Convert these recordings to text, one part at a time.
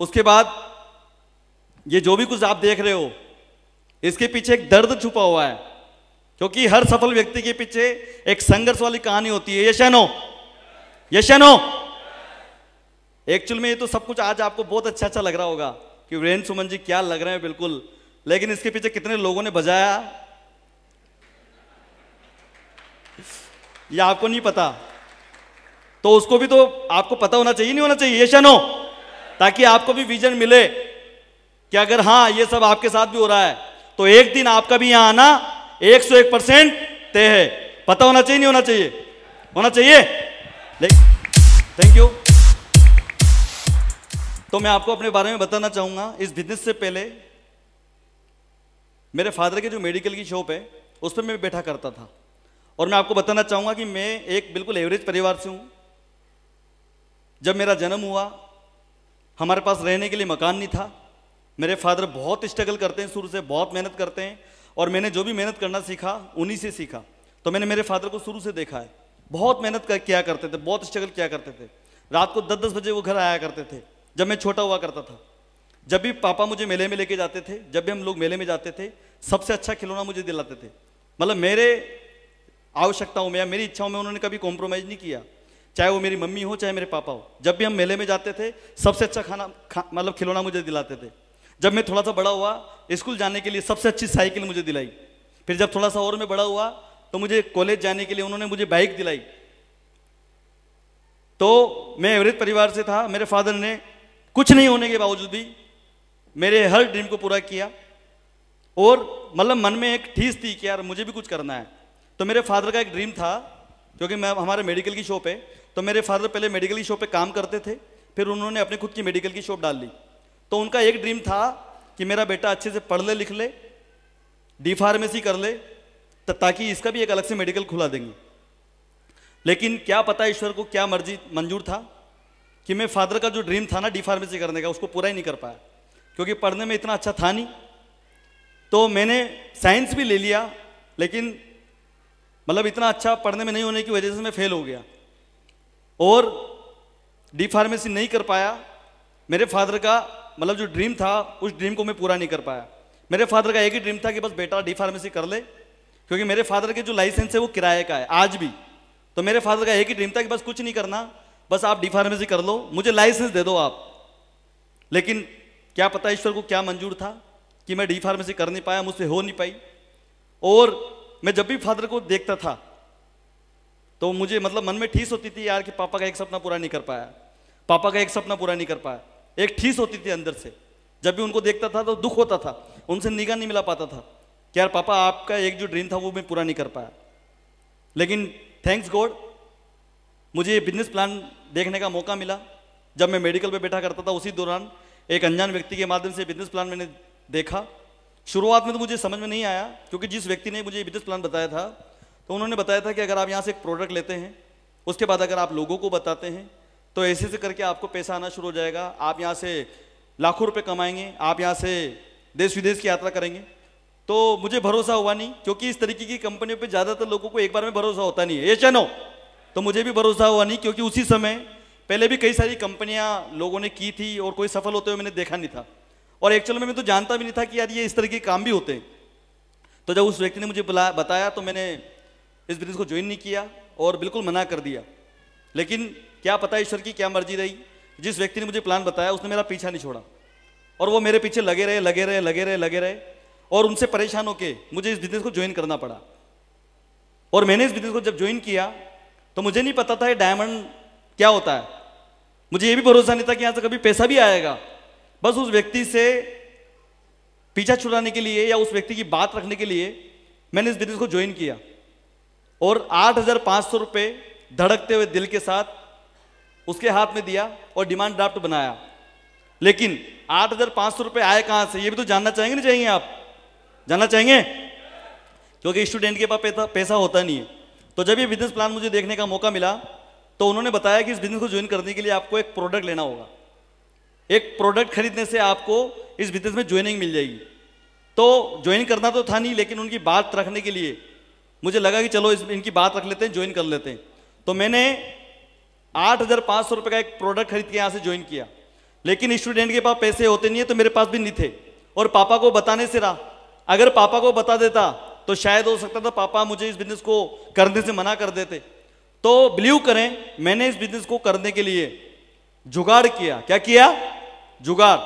उसके बाद ये जो भी कुछ आप देख रहे हो इसके पीछे एक दर्द छुपा हुआ है क्योंकि हर सफल व्यक्ति के पीछे एक संघर्ष वाली कहानी होती है ये शहनो ये शनो एक्चुअल में ये तो सब कुछ आज आपको बहुत अच्छा अच्छा लग रहा होगा कि वीरेंद्र सुमन जी क्या लग रहे हैं बिल्कुल लेकिन इसके पीछे कितने लोगों ने बजाया ये आपको नहीं पता तो उसको भी तो आपको पता होना चाहिए नहीं होना चाहिए ये शहनो ताकि आपको भी विजन मिले कि अगर हाँ ये सब आपके साथ भी हो रहा है तो एक दिन आपका भी यहां आना 101 परसेंट तय है पता होना चाहिए नहीं होना चाहिए होना चाहिए थैंक यू तो मैं आपको अपने बारे में बताना चाहूंगा इस बिजनेस से पहले मेरे फादर के जो मेडिकल की शॉप है उस पर मैं बैठा करता था और मैं आपको बताना चाहूंगा कि मैं एक बिल्कुल एवरेज परिवार से हूं जब मेरा जन्म हुआ हमारे पास रहने के लिए मकान नहीं था मेरे फादर बहुत स्ट्रगल करते हैं शुरू से बहुत मेहनत करते हैं और मैंने जो भी मेहनत करना सीखा उन्हीं से सीखा तो मैंने मेरे फादर को शुरू से देखा है बहुत मेहनत कर किया करते थे बहुत स्ट्रगल किया करते थे रात को दस दस बजे वो घर आया करते थे जब मैं छोटा हुआ करता था जब भी पापा मुझे मेले में लेके जाते थे जब भी हम लोग मेले में जाते थे सबसे अच्छा खिलौना मुझे दिलाते थे मतलब मेरे आवश्यकताओं में या मेरी इच्छाओं में उन्होंने कभी कॉम्प्रोमाइज़ नहीं किया चाहे वो मेरी मम्मी हो चाहे मेरे पापा हो जब भी हम मेले में जाते थे सबसे अच्छा खाना खा, मतलब खिलौना मुझे दिलाते थे जब मैं थोड़ा सा बड़ा हुआ स्कूल जाने के लिए सबसे अच्छी साइकिल मुझे दिलाई फिर जब थोड़ा सा और मैं बड़ा हुआ तो मुझे कॉलेज जाने के लिए उन्होंने मुझे बाइक दिलाई तो मैं एवरेज परिवार से था मेरे फादर ने कुछ नहीं होने के बावजूद भी मेरे हर ड्रीम को पूरा किया और मतलब मन में एक ठीस थी कि यार मुझे भी कुछ करना है तो मेरे फादर का एक ड्रीम था क्योंकि मैं हमारे मेडिकल की शॉप है तो मेरे फादर पहले मेडिकल की शॉप पे काम करते थे फिर उन्होंने अपने खुद की मेडिकल की शॉप डाल ली तो उनका एक ड्रीम था कि मेरा बेटा अच्छे से पढ़ ले लिख ले डी फार्मेसी कर ले तो ताकि इसका भी एक अलग से मेडिकल खुला देंगे लेकिन क्या पता ईश्वर को क्या मर्जी मंजूर था कि मैं फादर का जो ड्रीम था ना डी फार्मेसी करने का उसको पूरा ही नहीं कर पाया क्योंकि पढ़ने में इतना अच्छा था नहीं तो मैंने साइंस भी ले लिया लेकिन मतलब इतना अच्छा पढ़ने में नहीं होने की वजह से मैं फेल हो गया और डी फार्मेसी नहीं कर पाया मेरे फादर का मतलब जो ड्रीम था उस ड्रीम को मैं पूरा नहीं कर पाया मेरे फादर का एक ही ड्रीम था कि बस बेटा डी फार्मेसी कर ले क्योंकि मेरे फादर के जो लाइसेंस है वो किराए का है आज भी तो मेरे फादर का एक ही ड्रीम था कि बस कुछ नहीं करना बस आप डी फार्मेसी कर लो मुझे लाइसेंस दे दो आप लेकिन क्या पता ईश्वर को क्या मंजूर था कि मैं डी फार्मेसी कर नहीं पाया मुझसे हो नहीं पाई और मैं जब भी फादर को देखता था तो मुझे मतलब मन में ठीस होती थी यार कि पापा का एक सपना पूरा नहीं कर पाया पापा का एक सपना पूरा नहीं कर पाया एक ठीस होती थी अंदर से जब भी उनको देखता था तो दुख होता था उनसे निगाह नहीं मिला पाता था कि यार पापा आपका एक जो ड्रीम था वो मैं पूरा नहीं कर पाया लेकिन थैंक्स गॉड मुझे ये बिजनेस प्लान देखने का मौका मिला जब मैं मेडिकल पे बैठा करता था उसी दौरान एक अनजान व्यक्ति के माध्यम से बिजनेस प्लान मैंने देखा शुरुआत में तो मुझे समझ में नहीं आया क्योंकि जिस व्यक्ति ने मुझे बिजनेस प्लान बताया था तो उन्होंने बताया था कि अगर आप यहाँ से एक प्रोडक्ट लेते हैं उसके बाद अगर आप लोगों को बताते हैं तो ऐसे से करके आपको पैसा आना शुरू हो जाएगा आप यहाँ से लाखों रुपए कमाएंगे आप यहाँ से देश विदेश की यात्रा करेंगे तो मुझे भरोसा हुआ नहीं क्योंकि इस तरीके की कंपनियों पे ज़्यादातर लोगों को एक बार में भरोसा होता नहीं है ये चनो तो मुझे भी भरोसा हुआ नहीं क्योंकि उसी समय पहले भी कई सारी कंपनियां लोगों ने की थी और कोई सफल होते हुए मैंने देखा नहीं था और एक्चुअल में मैं तो जानता भी नहीं था कि यार ये इस तरह के काम भी होते हैं तो जब उस व्यक्ति ने मुझे बताया तो मैंने इस बिजनेस को ज्वाइन नहीं किया और बिल्कुल मना कर दिया लेकिन क्या पता ईश्वर की क्या मर्जी रही जिस व्यक्ति ने मुझे प्लान बताया उसने मेरा पीछा नहीं छोड़ा और वो मेरे पीछे लगे रहे लगे रहे लगे रहे लगे रहे और उनसे परेशान होके मुझे इस बिजनेस को ज्वाइन करना पड़ा और मैंने इस बिजनेस को जब ज्वाइन किया तो मुझे नहीं पता था ये डायमंड क्या होता है मुझे ये भी भरोसा नहीं था कि यहाँ से कभी पैसा भी आएगा बस उस व्यक्ति से पीछा छुड़ाने के लिए या उस व्यक्ति की बात रखने के लिए मैंने इस बिजनेस को ज्वाइन किया और आठ हजार पाँच सौ रुपये धड़कते हुए दिल के साथ उसके हाथ में दिया और डिमांड ड्राफ्ट बनाया लेकिन आठ हजार पाँच सौ रुपये आए कहाँ से ये भी तो जानना चाहेंगे ना चाहेंगे आप जानना चाहेंगे क्योंकि स्टूडेंट के पास पैसा होता नहीं है तो जब ये बिजनेस प्लान मुझे देखने का मौका मिला तो उन्होंने बताया कि इस बिजनेस को ज्वाइन करने के लिए आपको एक प्रोडक्ट लेना होगा एक प्रोडक्ट खरीदने से आपको इस बिजनेस में ज्वाइनिंग मिल जाएगी तो ज्वाइन करना तो था नहीं लेकिन उनकी बात रखने के लिए मुझे लगा कि चलो इस, इनकी बात रख लेते हैं ज्वाइन कर लेते हैं तो मैंने आठ हजार पांच सौ रुपए का एक प्रोडक्ट खरीद के यहां से ज्वाइन किया लेकिन स्टूडेंट के पास पैसे होते नहीं है तो मेरे पास भी नहीं थे और पापा को बताने से रहा अगर पापा को बता देता तो शायद हो सकता था पापा मुझे इस बिजनेस को करने से मना कर देते तो बिलीव करें मैंने इस बिजनेस को करने के लिए जुगाड़ किया क्या किया जुगाड़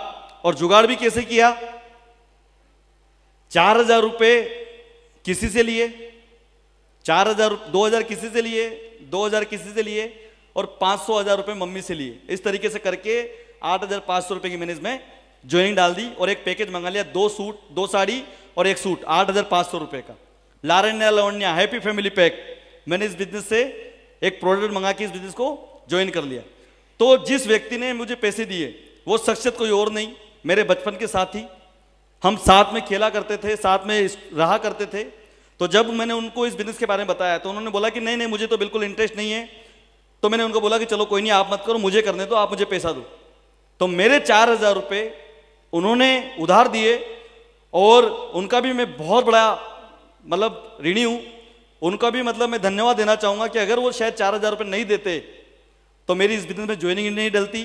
और जुगाड़ भी कैसे किया चार हजार रुपये किसी से लिए चार हजार दो हजार किसी से लिए दो हजार किसी से लिए और पांच सौ हजार रुपये मम्मी से लिए इस तरीके से करके आठ हजार पाँच सौ रुपए की मैंने इसमें ज्वाइनिंग डाल दी और एक पैकेज मंगा लिया दो सूट दो साड़ी और एक सूट आठ हजार पाँच सौ रुपये का लारण्य लवण्या हैप्पी फैमिली पैक मैंने इस बिजनेस से एक प्रोडक्ट मंगा के इस बिजनेस को ज्वाइन कर लिया तो जिस व्यक्ति ने मुझे पैसे दिए वो शख्सियत कोई और नहीं मेरे बचपन के साथ हम साथ में खेला करते थे साथ में रहा करते थे तो जब मैंने उनको इस बिजनेस के बारे में बताया तो उन्होंने बोला कि नहीं नहीं मुझे तो बिल्कुल इंटरेस्ट नहीं है तो मैंने उनको बोला कि चलो कोई नहीं आप मत करो मुझे करने दो आप मुझे पैसा दो तो मेरे चार हजार रुपये उन्होंने उधार दिए और उनका भी मैं बहुत बड़ा मतलब ऋणी हूँ उनका भी मतलब मैं धन्यवाद देना चाहूँगा कि अगर वो शायद चार हजार रुपये नहीं देते तो मेरी इस बिजनेस में ज्वाइनिंग नहीं डलती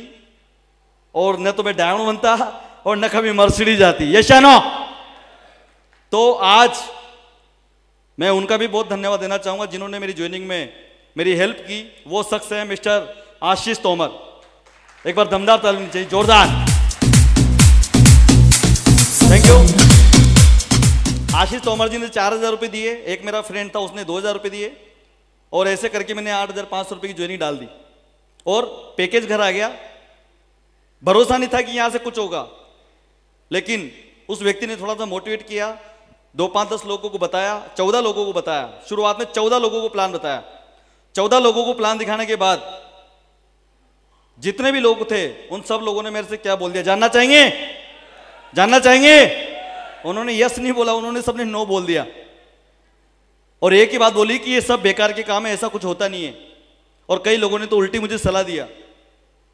और न तो मैं डायमंड बनता और न कभी मर्सिडीज आती यशानो तो आज मैं उनका भी बहुत धन्यवाद देना चाहूंगा जिन्होंने मेरी ज्वाइनिंग में मेरी हेल्प की वो शख्स है मिस्टर आशीष तोमर एक बार दमदार तालीम चाहिए जोरदार थैंक यू आशीष तोमर जी ने चार हज़ार रुपये दिए एक मेरा फ्रेंड था उसने दो हज़ार रुपये दिए और ऐसे करके मैंने आठ हज़ार पांच सौ रुपये की ज्वाइनिंग डाल दी और पैकेज घर आ गया भरोसा नहीं था कि यहां से कुछ होगा लेकिन उस व्यक्ति ने थोड़ा सा मोटिवेट किया दो पांच दस लोगों को बताया चौदह लोगों को बताया शुरुआत में चौदह लोगों को प्लान बताया चौदह लोगों को प्लान दिखाने के बाद जितने भी लोग थे उन सब लोगों ने मेरे से क्या बोल दिया जानना चाहेंगे जानना चाहेंगे उन्होंने यस नहीं बोला उन्होंने सबने नो बोल दिया और एक ही बात बोली कि ये सब बेकार के काम है ऐसा कुछ होता नहीं है और कई लोगों ने तो उल्टी मुझे सलाह दिया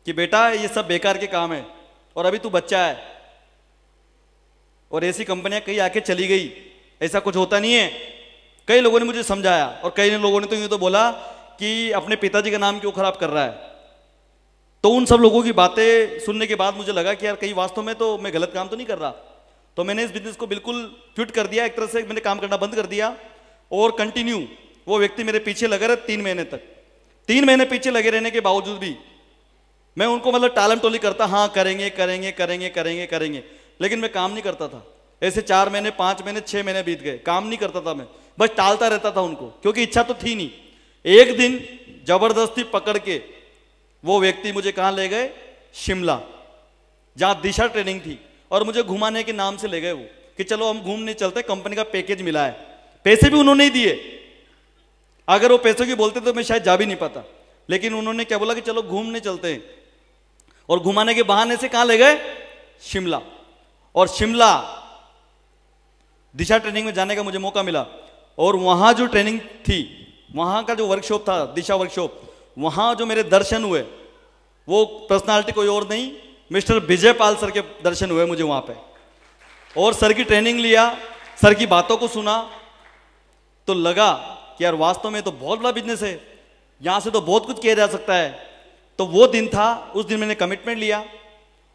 कि बेटा ये सब बेकार के काम है और अभी तू बच्चा है और ऐसी कंपनियां कई आके चली गई ऐसा कुछ होता नहीं है कई लोगों ने मुझे समझाया और कई लोगों ने तो ये तो बोला कि अपने पिताजी का नाम क्यों खराब कर रहा है तो उन सब लोगों की बातें सुनने के बाद मुझे लगा कि यार कई वास्तव में तो मैं गलत काम तो नहीं कर रहा तो मैंने इस बिजनेस को बिल्कुल फिट कर दिया एक तरह से मैंने काम करना बंद कर दिया और कंटिन्यू वो व्यक्ति मेरे पीछे लगा रहे तीन महीने तक तीन महीने पीछे लगे रहने के बावजूद भी मैं उनको मतलब टालम टोली करता हाँ करेंगे करेंगे करेंगे करेंगे करेंगे लेकिन मैं काम नहीं करता था ऐसे चार महीने पांच महीने छह महीने बीत गए काम नहीं करता था मैं बस टालता रहता था उनको क्योंकि इच्छा तो थी नहीं एक दिन जबरदस्ती पकड़ के वो व्यक्ति मुझे कहाँ ले गए शिमला जहां दिशा ट्रेनिंग थी और मुझे घुमाने के नाम से ले गए वो कि चलो हम घूमने चलते कंपनी का पैकेज मिला है पैसे भी उन्होंने ही दिए अगर वो पैसों की बोलते तो मैं शायद जा भी नहीं पाता लेकिन उन्होंने क्या बोला कि चलो घूमने चलते हैं और घुमाने के बहाने से कहाँ ले गए शिमला और शिमला दिशा ट्रेनिंग में जाने का मुझे मौका मिला और वहाँ जो ट्रेनिंग थी वहाँ का जो वर्कशॉप था दिशा वर्कशॉप वहाँ जो मेरे दर्शन हुए वो पर्सनालिटी कोई और नहीं मिस्टर विजय पाल सर के दर्शन हुए मुझे वहाँ पे और सर की ट्रेनिंग लिया सर की बातों को सुना तो लगा कि यार वास्तव में तो बहुत बड़ा बिजनेस है यहाँ से तो बहुत कुछ किया जा सकता है तो वो दिन था उस दिन मैंने कमिटमेंट लिया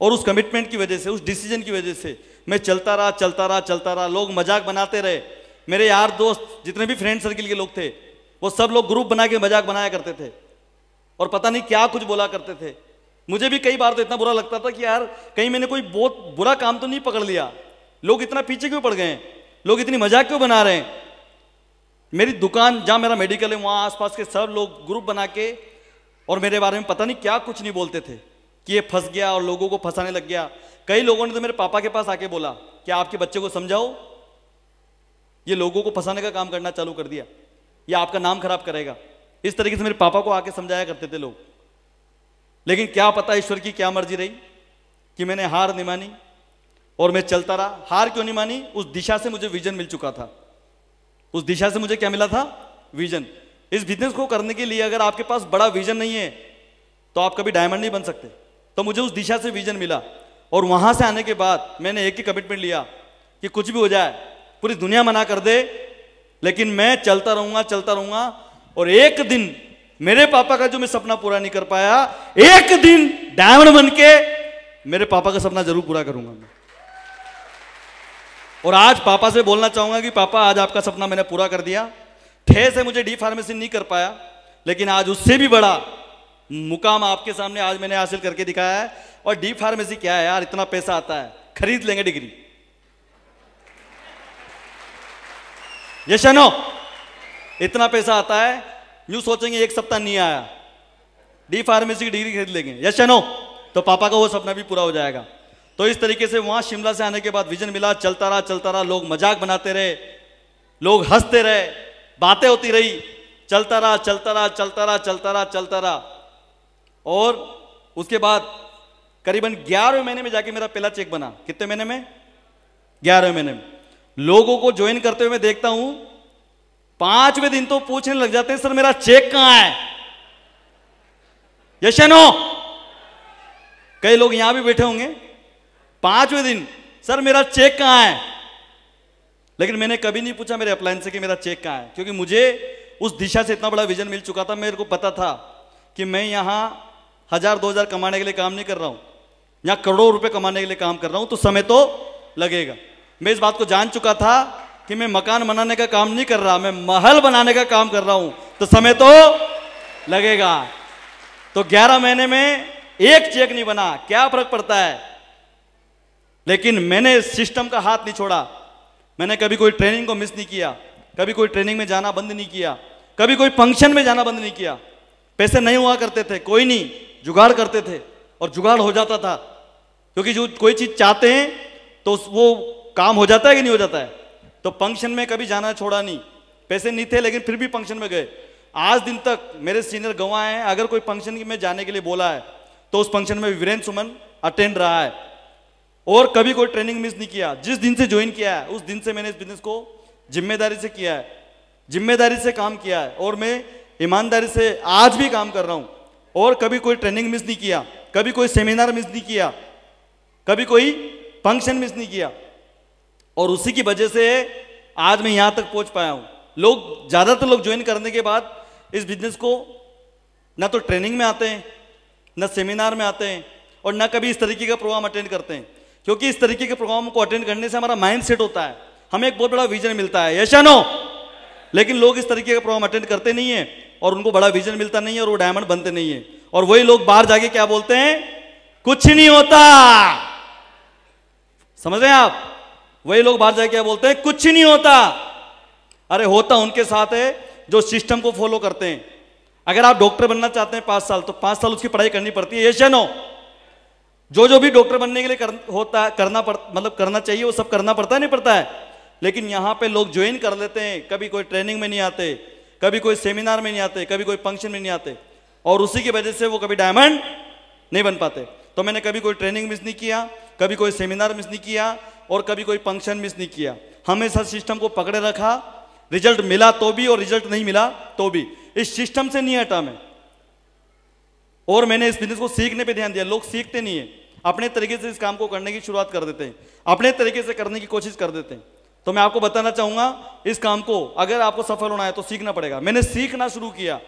और उस कमिटमेंट की वजह से उस डिसीजन की वजह से मैं चलता रहा चलता रहा चलता रहा लोग मजाक बनाते रहे मेरे यार दोस्त जितने भी फ्रेंड सर्किल के लोग थे वो सब लोग ग्रुप बना के मजाक बनाया करते थे और पता नहीं क्या कुछ बोला करते थे मुझे भी कई बार तो इतना बुरा लगता था कि यार कहीं मैंने कोई बहुत बुरा काम तो नहीं पकड़ लिया लोग इतना पीछे क्यों पड़ गए लोग इतनी मजाक क्यों बना रहे हैं मेरी दुकान जहाँ मेरा मेडिकल है वहाँ आसपास के सब लोग ग्रुप बना के और मेरे बारे में पता नहीं क्या कुछ नहीं बोलते थे कि ये फंस गया और लोगों को फंसाने लग गया कई लोगों ने तो मेरे पापा के पास आके बोला कि आपके बच्चे को समझाओ ये लोगों को फंसाने का काम करना चालू कर दिया ये आपका नाम खराब करेगा इस तरीके से मेरे पापा को आके समझाया करते थे लोग लेकिन क्या पता ईश्वर की क्या मर्जी रही कि मैंने हार नहीं मानी और मैं चलता रहा हार क्यों नहीं मानी उस दिशा से मुझे विजन मिल चुका था उस दिशा से मुझे क्या मिला था विजन इस बिजनेस को करने के लिए अगर आपके पास बड़ा विजन नहीं है तो आप कभी डायमंड नहीं बन सकते तो मुझे उस दिशा से विजन मिला और वहां से आने के बाद मैंने एक ही कमिटमेंट लिया कि कुछ भी हो जाए पूरी दुनिया मना कर दे लेकिन मैं चलता रहूंगा चलता रहूंगा और एक दिन मेरे पापा का जो मैं सपना पूरा नहीं कर पाया एक दिन डायमंड बन के मेरे पापा का सपना जरूर पूरा करूंगा मैं और आज पापा से बोलना चाहूंगा कि पापा आज आपका सपना मैंने पूरा कर दिया थे से मुझे डी फार्मेसी नहीं कर पाया लेकिन आज उससे भी बड़ा मुकाम आपके सामने आज मैंने हासिल करके दिखाया है और डी फार्मेसी क्या है यार इतना पैसा आता है खरीद लेंगे डिग्री ये शनो इतना पैसा आता है यू सोचेंगे एक सप्ताह नहीं आया डी फार्मेसी की डिग्री खरीद लेंगे ये शनो तो पापा का वो सपना भी पूरा हो जाएगा तो इस तरीके से वहां शिमला से आने के बाद विजन मिला चलता रहा चलता रहा लोग मजाक बनाते रहे लोग हंसते रहे बातें होती रही चलता रहा चलता रहा चलता रहा चलता रहा चलता रहा और उसके बाद करीबन ग्यारहवें महीने में जाके मेरा पहला चेक बना कितने महीने में ग्यारहवें महीने में लोगों को ज्वाइन करते हुए मैं देखता हूं पांचवें दिन तो पूछने लग जाते हैं सर मेरा चेक कहां है यशनो कई लोग यहां भी बैठे होंगे पांचवें दिन सर मेरा चेक कहां है लेकिन मैंने कभी नहीं पूछा मेरे अप्लायंस से कि मेरा चेक कहां है क्योंकि मुझे उस दिशा से इतना बड़ा विजन मिल चुका था मेरे को पता था कि मैं यहां हजार दो हजार कमाने के लिए काम नहीं कर रहा हूं या करोड़ों रुपए कमाने के लिए काम कर रहा हूं तो समय तो लगेगा मैं इस बात को जान चुका था कि मैं मकान बनाने का काम नहीं कर रहा मैं महल बनाने का काम कर रहा हूं तो समय तो लगेगा तो 11 महीने में एक चेक नहीं बना क्या फर्क पड़ता है लेकिन मैंने सिस्टम का हाथ नहीं छोड़ा मैंने कभी कोई ट्रेनिंग को मिस नहीं किया कभी कोई ट्रेनिंग में जाना बंद नहीं किया कभी कोई फंक्शन में जाना बंद नहीं किया पैसे नहीं हुआ करते थे कोई नहीं जुगाड़ करते थे और जुगाड़ हो जाता था क्योंकि जो कोई चीज़ चाहते हैं तो वो काम हो जाता है कि नहीं हो जाता है तो फंक्शन में कभी जाना छोड़ा नहीं पैसे नहीं थे लेकिन फिर भी फंक्शन में गए आज दिन तक मेरे सीनियर गवाए हैं अगर कोई फंक्शन में जाने के लिए बोला है तो उस फंक्शन में वीरेंद्र सुमन अटेंड रहा है और कभी कोई ट्रेनिंग मिस नहीं किया जिस दिन से ज्वाइन किया है उस दिन से मैंने इस बिजनेस को जिम्मेदारी से किया है जिम्मेदारी से काम किया है और मैं ईमानदारी से आज भी काम कर रहा हूं और कभी कोई ट्रेनिंग मिस नहीं किया कभी कोई सेमिनार मिस नहीं किया कभी कोई फंक्शन मिस नहीं किया और उसी की वजह से आज मैं यहाँ तक पहुँच पाया हूँ लोग ज़्यादातर लोग ज्वाइन करने के बाद इस बिजनेस को ना तो ट्रेनिंग में आते हैं ना सेमिनार में आते हैं और ना कभी इस तरीके का प्रोग्राम अटेंड करते हैं क्योंकि इस तरीके के प्रोग्राम को अटेंड करने से हमारा माइंड सेट होता है हमें एक बहुत बड़ा विजन मिलता है यशानो लेकिन लोग इस तरीके का प्रोग्राम अटेंड करते नहीं है और उनको बड़ा विजन मिलता नहीं है और वो डायमंड बनते नहीं है और वही लोग बाहर जाके क्या बोलते हैं कुछ नहीं होता समझ रहे हैं आप वही लोग बाहर जाके क्या बोलते हैं कुछ नहीं होता अरे होता उनके साथ है जो सिस्टम को फॉलो करते हैं अगर आप डॉक्टर बनना चाहते हैं पांच साल तो पांच साल उसकी पढ़ाई करनी पड़ती है ये नो जो जो भी डॉक्टर बनने के लिए कर, होता करना मतलब करना चाहिए वो सब करना पड़ता है नहीं पड़ता है लेकिन यहां पे लोग ज्वाइन कर लेते हैं कभी कोई ट्रेनिंग में नहीं आते कभी कोई सेमिनार में नहीं आते कभी कोई फंक्शन में नहीं आते और उसी की वजह से वो कभी डायमंड नहीं बन पाते तो मैंने कभी कोई ट्रेनिंग मिस नहीं किया कभी कोई सेमिनार मिस नहीं किया और कभी कोई फंक्शन मिस नहीं किया हमेशा सिस्टम को पकड़े रखा रिजल्ट मिला तो भी और रिजल्ट नहीं मिला तो भी इस सिस्टम से नहीं हटा मैं और मैंने इस बिजनेस को सीखने पे ध्यान दिया लोग सीखते नहीं है अपने तरीके से इस काम को करने की शुरुआत कर देते हैं अपने तरीके से करने की कोशिश कर देते हैं तो मैं आपको बताना चाहूंगा इस काम को अगर आपको सफल होना है तो सीखना पड़ेगा मैंने सीखना शुरू किया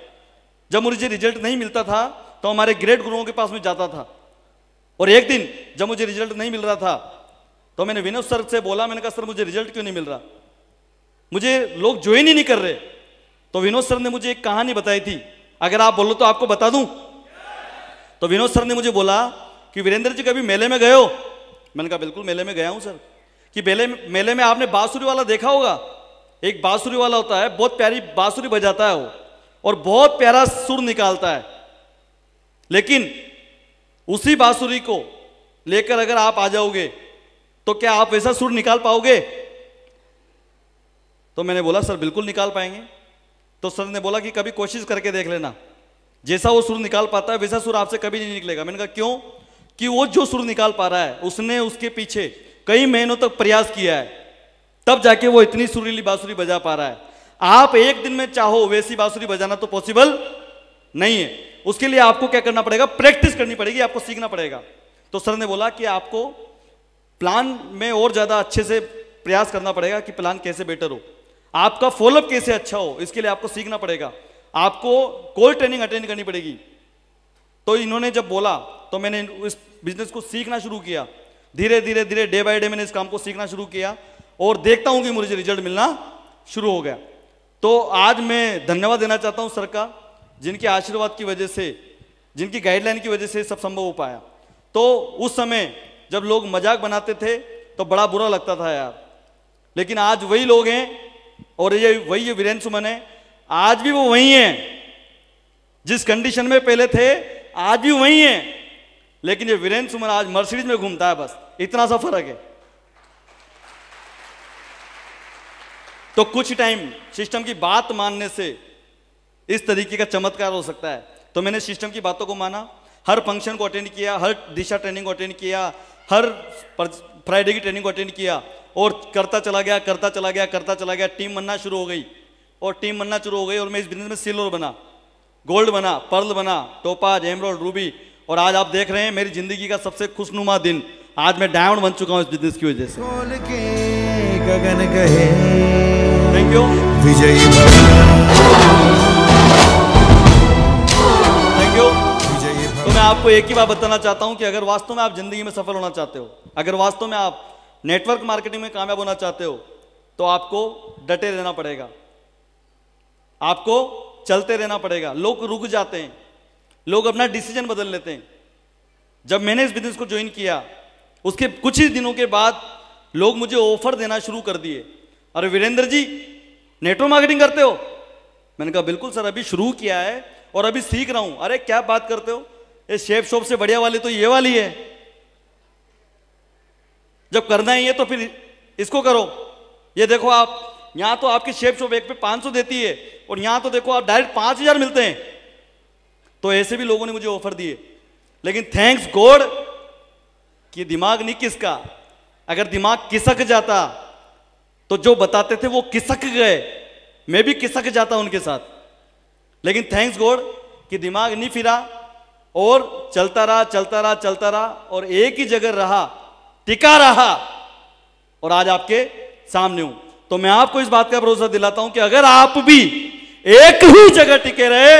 जब मुझे रिजल्ट नहीं मिलता था तो हमारे ग्रेट गुरुओं के पास में जाता था और एक दिन जब मुझे रिजल्ट नहीं मिल रहा था तो मैंने विनोद सर से बोला मैंने कहा सर मुझे रिजल्ट क्यों नहीं मिल रहा मुझे लोग ज्वाइन ही नहीं कर रहे तो विनोद सर ने मुझे एक कहानी बताई थी अगर आप बोलो तो आपको बता दूं तो विनोद सर ने मुझे बोला कि वीरेंद्र जी कभी मेले में गए हो मैंने कहा बिल्कुल मेले में गया हूं सर कि मेले मेले में आपने बांसुरी वाला देखा होगा एक बांसुरी वाला होता है बहुत प्यारी बांसुरी बजाता है वो और बहुत प्यारा सुर निकालता है लेकिन उसी बांसुरी को लेकर अगर आप आ जाओगे तो क्या आप वैसा सुर निकाल पाओगे तो मैंने बोला सर बिल्कुल निकाल पाएंगे तो सर ने बोला कि कभी कोशिश करके देख लेना जैसा वो सुर निकाल पाता है वैसा सुर आपसे कभी नहीं निकलेगा मैंने कहा क्यों कि वो जो सुर निकाल पा रहा है उसने उसके पीछे कई महीनों तक प्रयास किया है तब जाके वो इतनी सुरीली बांसुरी बजा पा रहा है आप एक दिन में चाहो वैसी बांसुरी बजाना तो पॉसिबल नहीं है उसके लिए आपको क्या करना पड़ेगा प्रैक्टिस करनी पड़ेगी आपको सीखना पड़ेगा तो सर ने बोला कि आपको प्लान में और ज़्यादा अच्छे से प्रयास करना पड़ेगा कि प्लान कैसे बेटर हो आपका फॉलोअप कैसे अच्छा हो इसके लिए आपको सीखना पड़ेगा आपको कोई ट्रेनिंग अटेंड करनी पड़ेगी तो इन्होंने जब बोला तो मैंने इस बिजनेस को सीखना शुरू किया धीरे धीरे धीरे डे बाय डे मैंने इस काम को सीखना शुरू किया और देखता हूँ कि मुझे रिजल्ट मिलना शुरू हो गया तो आज मैं धन्यवाद देना चाहता हूँ सर का जिनके आशीर्वाद की वजह से जिनकी गाइडलाइन की वजह से सब संभव हो पाया तो उस समय जब लोग मजाक बनाते थे तो बड़ा बुरा लगता था यार लेकिन आज वही लोग हैं और ये वही ये वीरेंद्र सुमन है आज भी वो वही हैं जिस कंडीशन में पहले थे आज भी वही हैं लेकिन ये वीरेंद्र सुमन आज मर्सिडीज में घूमता है बस इतना सा फर्क है तो कुछ टाइम सिस्टम की बात मानने से इस तरीके का चमत्कार हो सकता है तो मैंने सिस्टम की बातों को माना हर फंक्शन को अटेंड किया हर दिशा ट्रेनिंग को अटेंड किया हर फ्राइडे की ट्रेनिंग को अटेंड किया और करता चला गया करता चला गया करता चला गया टीम बनना शुरू हो गई और टीम बनना शुरू हो गई और मैं इस बिजनेस में सिल्वर बना गोल्ड बना पर्ल बना टोपा जेमरोड रूबी और आज आप देख रहे हैं मेरी जिंदगी का सबसे खुशनुमा दिन आज मैं डायमंड बन चुका हूँ इस बिजनेस की वजह से गगन कहे thank you Vijay thank you तो मैं आपको एक ही बात बताना चाहता हूं कि अगर वास्तव में आप जिंदगी में सफल होना चाहते हो अगर वास्तव में आप नेटवर्क मार्केटिंग में कामयाब होना चाहते हो तो आपको डटे रहना पड़ेगा आपको चलते रहना पड़ेगा लोग रुक जाते हैं लोग अपना डिसीजन बदल लेते हैं जब मैंने इस बिजनेस को ज्वाइन किया उसके कुछ ही दिनों के बाद लोग मुझे ऑफर देना शुरू कर दिए अरे वीरेंद्र जी नेटवर्क मार्केटिंग करते हो मैंने कहा बिल्कुल सर अभी शुरू किया है और अभी सीख रहा हूं अरे क्या बात करते हो ये शेप शॉप से बढ़िया वाली तो ये वाली है जब करना ही है तो फिर इसको करो ये देखो आप यहां तो आपकी शेप शॉप एक पे 500 देती है और यहां तो देखो आप डायरेक्ट 5000 मिलते हैं तो ऐसे भी लोगों ने मुझे ऑफर दिए लेकिन थैंक्स गॉड कि दिमाग नहीं किसका अगर दिमाग किसक जाता तो जो बताते थे वो किसक गए मैं भी किसक जाता उनके साथ लेकिन थैंक्स गॉड कि दिमाग नहीं फिरा और चलता रहा चलता रहा चलता रहा और एक ही जगह रहा टिका रहा और आज आपके सामने हूं तो मैं आपको इस बात का भरोसा दिलाता हूं कि अगर आप भी एक ही जगह टिके रहे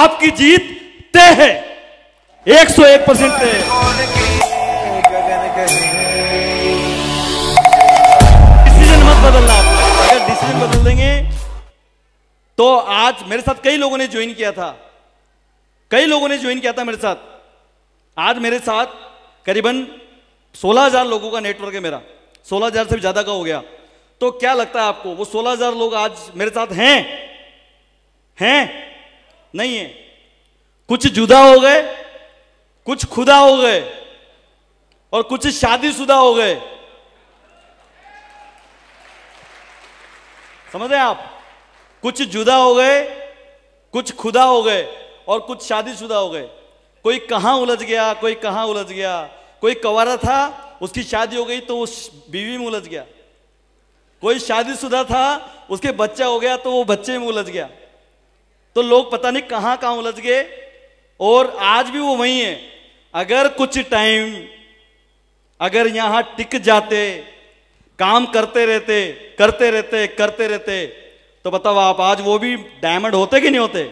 आपकी जीत तय है एक सौ एक परसेंट तय डिसीजन मत बदलना अगर डिसीजन बदल देंगे तो आज मेरे साथ कई लोगों ने ज्वाइन किया था कई लोगों ने ज्वाइन किया था मेरे साथ आज मेरे साथ करीबन 16000 लोगों का नेटवर्क है मेरा 16000 से भी ज्यादा का हो गया तो क्या लगता है आपको वो 16000 लोग आज मेरे साथ हैं हैं नहीं है कुछ जुदा हो गए कुछ खुदा हो गए और कुछ शादीशुदा हो गए समझ रहे आप कुछ जुदा हो गए कुछ खुदा हो गए और कुछ शादीशुदा हो गए कोई कहां उलझ गया कोई कहां उलझ गया कोई कवारा था उसकी शादी हो गई तो उस बीवी में उलझ गया कोई शादीशुदा था उसके बच्चा हो गया तो वो बच्चे में उलझ गया तो लोग पता नहीं कहां कहां उलझ गए और आज भी वो वही है अगर कुछ टाइम अगर यहां टिक जाते काम करते रहते करते रहते करते रहते तो बताओ आप आज वो भी डायमंड होते कि नहीं होते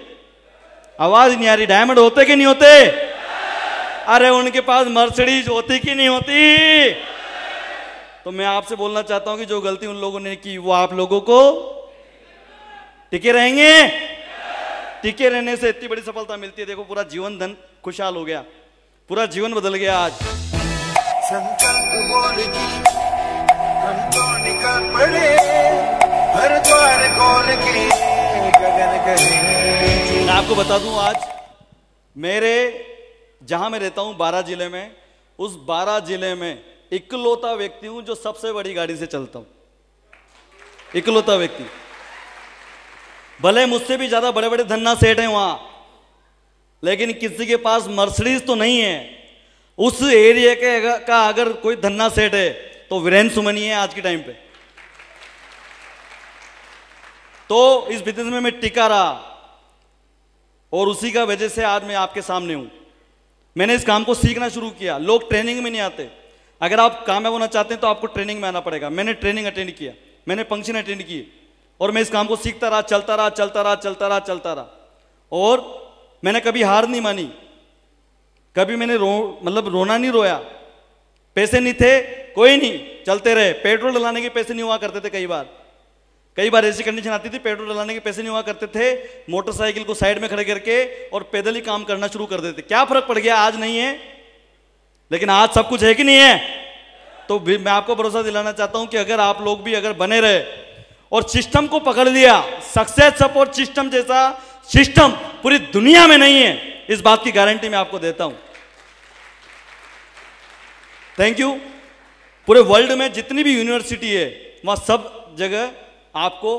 आवाज नहीं आ रही डायमंड होते कि नहीं होते अरे उनके पास मर्सिडीज होती कि नहीं होती तो मैं आपसे बोलना चाहता हूं कि जो गलती उन लोगों ने की वो आप लोगों को टिके रहेंगे टिके रहने से इतनी बड़ी सफलता मिलती है देखो पूरा जीवन धन खुशहाल हो गया पूरा जीवन बदल गया आज मैं आपको बता दूं आज मेरे जहां मैं रहता हूं बारह जिले में उस बारह जिले में इकलौता व्यक्ति हूं जो सबसे बड़ी गाड़ी से चलता हूं इकलौता व्यक्ति भले मुझसे भी ज्यादा बड़े बड़े धन्ना सेठ हैं वहां लेकिन किसी के पास मर्सिडीज तो नहीं है उस एरिया के का अगर कोई धन्ना सेठ है तो वीरेंद्र सुमनी है आज के टाइम पे तो इस बिजनेस में मैं टिका रहा और उसी का वजह से आज मैं आपके सामने हूं मैंने इस काम को सीखना शुरू किया लोग ट्रेनिंग में नहीं आते अगर आप कामयाब होना चाहते हैं तो आपको ट्रेनिंग में आना पड़ेगा मैंने ट्रेनिंग अटेंड किया मैंने फंक्शन अटेंड किए और मैं इस काम को सीखता रहा चलता रहा चलता रहा चलता रहा चलता रहा और मैंने कभी हार नहीं मानी कभी मैंने रो मतलब रोना नहीं रोया पैसे नहीं थे कोई नहीं चलते रहे पेट्रोल डलाने के पैसे नहीं हुआ करते थे कई बार कई बार ऐसी कंडीशन आती थी पेट्रोल डलाने के पैसे नहीं हुआ करते थे मोटरसाइकिल को साइड में खड़े करके और पैदल ही काम करना शुरू कर देते क्या फर्क पड़ गया आज नहीं है लेकिन आज सब कुछ है कि नहीं है तो मैं आपको भरोसा दिलाना चाहता हूं कि अगर आप लोग भी अगर बने रहे और सिस्टम को पकड़ लिया सक्सेस सपोर्ट सिस्टम जैसा सिस्टम पूरी दुनिया में नहीं है इस बात की गारंटी मैं आपको देता हूं थैंक यू पूरे वर्ल्ड में जितनी भी यूनिवर्सिटी है वहां सब जगह आपको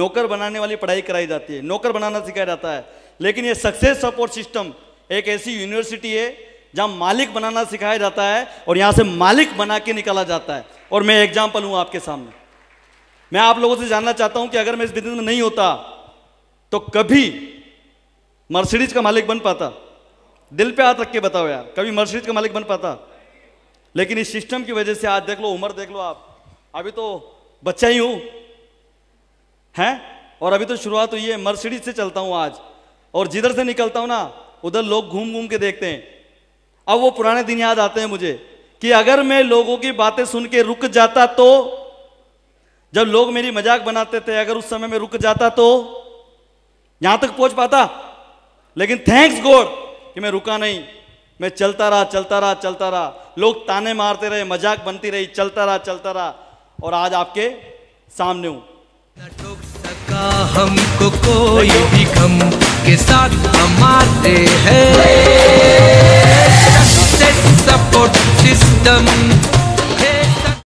नौकर बनाने वाली पढ़ाई कराई जाती है नौकर बनाना सिखाया जाता है लेकिन ये सक्सेस सपोर्ट सिस्टम एक ऐसी यूनिवर्सिटी है जहां मालिक बनाना सिखाया जाता है और यहां से मालिक बना के निकाला जाता है और मैं एग्जाम्पल हूं आपके सामने मैं आप लोगों से जानना चाहता हूं कि अगर मैं इस बिजनेस में नहीं होता तो कभी मर्सिडीज का मालिक बन पाता दिल पे हाथ रख के बताओ यार कभी मर्सिडीज का मालिक बन पाता लेकिन इस सिस्टम की वजह से आज देख लो उम्र देख लो आप अभी तो बच्चा ही हूं हैं और अभी तो शुरुआत हुई है मर्सिडीज से चलता हूं आज और जिधर से निकलता हूं ना उधर लोग घूम घूम के देखते हैं अब वो पुराने दिन याद आते हैं मुझे कि अगर मैं लोगों की बातें सुन के रुक जाता तो जब लोग मेरी मजाक बनाते थे अगर उस समय में रुक जाता तो यहां तक पहुंच पाता लेकिन थैंक्स गॉड कि मैं रुका नहीं मैं चलता रहा चलता रहा चलता रहा लोग ताने मारते रहे मजाक बनती रही चलता रहा चलता रहा और आज आपके सामने हूं हमको कोई भी गम के साथ कमाते हैं सपोर्ट सिस्टम